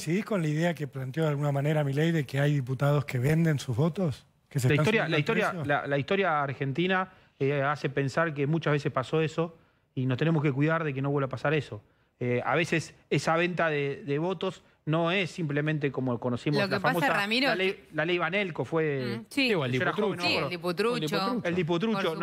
Sí, con la idea que planteó de alguna manera mi ley de que hay diputados que venden sus votos. la, historia, la, historia, la, historia argentina eh, hace pensar que muchas veces pasó eso y nos tenemos que cuidar de que no vuelva a pasar eso. Eh, a veces esa venta de votos no es simplemente como conocimos la famosa la, ley, vanelco fue el diputrucho. el diputrucho.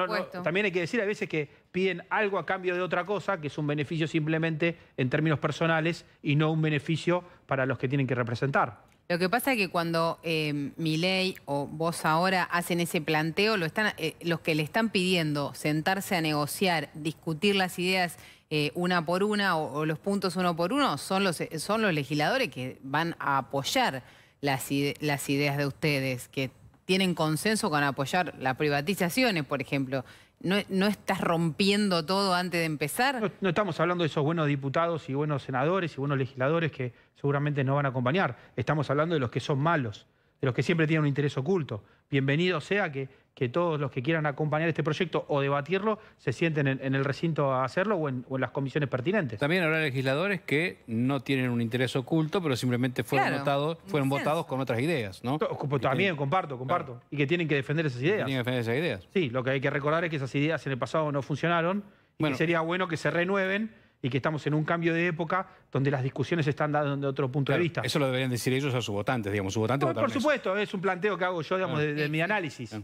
también hay que decir a veces que piden algo a cambio de otra cosa, que es un beneficio simplemente en términos personales y no un beneficio para los que tienen que representar. Lo que pasa es que cuando eh, mi ley o vos ahora hacen ese planteo, lo están, eh, los que le están pidiendo sentarse a negociar, discutir las ideas eh, una por una o, los puntos uno por uno, son los, son los legisladores que van a apoyar las, las ideas de ustedes, que tienen consenso con apoyar las privatizaciones, por ejemplo, ¿No, estás rompiendo todo antes de empezar? No, no, estamos hablando de esos buenos diputados y buenos senadores y buenos legisladores que seguramente no van a acompañar. Estamos hablando de los que son malos de los que siempre tienen un interés oculto. Bienvenido sea que, todos los que quieran acompañar este proyecto o debatirlo se sienten en, el recinto a hacerlo o en, las comisiones pertinentes. También habrá legisladores que no tienen un interés oculto, pero simplemente fueron, votados, fueron votados con otras ideas, ¿no? también, comparto, comparto. Y que tienen que defender esas ideas. Tienen que defender esas ideas. Sí, lo que hay que recordar es que esas ideas en el pasado no funcionaron y sería bueno que se renueven y que estamos en un cambio de época donde las discusiones están dando de otro punto de vista. Eso lo deberían decir ellos a sus votantes, digamos. Sus votantes por supuesto, es un planteo que hago yo, digamos, ah. de, mi análisis. Ah.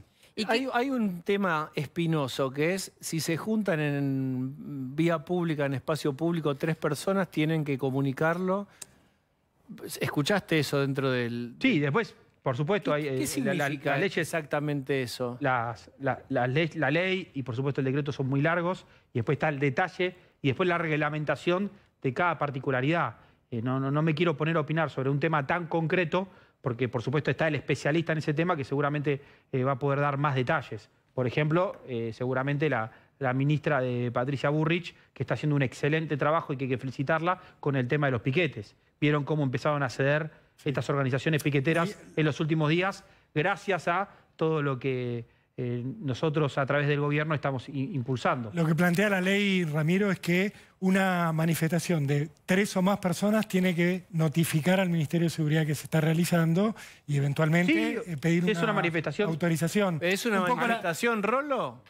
hay, un tema espinoso que es si se juntan en vía pública, en espacio público, tres personas tienen que comunicarlo. ¿Escuchaste eso dentro del...? Sí, después, por supuesto, hay... Eh, la, exactamente eso? Las, la ley y, por supuesto, el decreto son muy largos. Y después está el detalle y después la reglamentación de cada particularidad. Eh, no, no, me quiero poner a opinar sobre un tema tan concreto, porque por supuesto está el especialista en ese tema que seguramente eh, va a poder dar más detalles. Por ejemplo, eh, seguramente la, la, ministra de Patricia Burrich, que está haciendo un excelente trabajo y que hay que felicitarla con el tema de los piquetes. Vieron cómo empezaron a ceder estas organizaciones piqueteras en los últimos días, gracias a todo lo que eh, nosotros a través del gobierno estamos impulsando. Lo que plantea la ley, Ramiro, es que una manifestación de tres o más personas tiene que notificar al Ministerio de Seguridad que se está realizando y eventualmente eh, pedir es una, manifestación. autorización. ¿Es una manifestación, Rolo?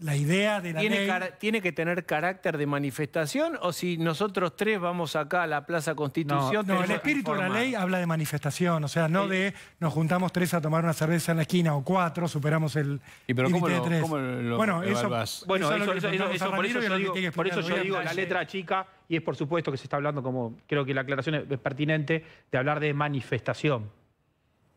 la idea de la ¿Tiene ¿Tiene que tener carácter de manifestación o si nosotros tres vamos acá a la Plaza Constitución? No, el espíritu de la ley habla de manifestación, o sea, no de nos juntamos tres a tomar una cerveza en la esquina o cuatro, superamos el ¿Y cómo bueno, eso, bueno, eso, eso, por, eso yo digo, la letra chica y es por supuesto que se está hablando como, creo que la aclaración es pertinente, de hablar de manifestación.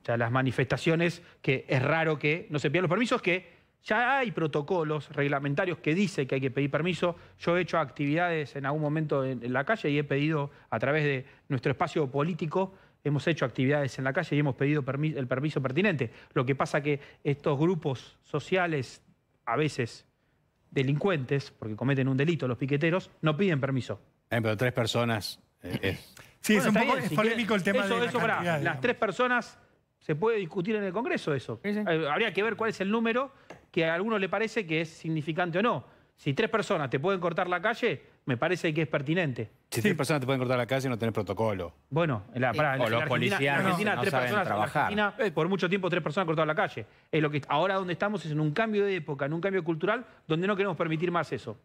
O sea, las manifestaciones que es raro que no se pidan los permisos que ya hay protocolos reglamentarios que dice que hay que pedir permiso. Yo he hecho actividades en algún momento en, la calle y he pedido a través de nuestro espacio político hemos hecho actividades en la calle y hemos pedido el permiso pertinente. Lo que pasa que estos grupos sociales, a veces delincuentes, porque cometen un delito los piqueteros, no piden permiso. Eh, pero tres personas. Eh, sí, es un poco polémico el tema de eso, Las tres personas, se puede discutir en el Congreso eso. Eh, habría que ver cuál es el número que a alguno le parece que es significante o no. Si tres personas te pueden cortar la calle, me parece que es pertinente. Si tres personas te pueden cortar la calle y no tenés protocolo. Bueno, en la, Argentina, tres personas, Argentina, por mucho tiempo tres personas cortado la calle. Es lo que ahora donde estamos es en un cambio de época, en un cambio cultural, donde no queremos permitir más eso.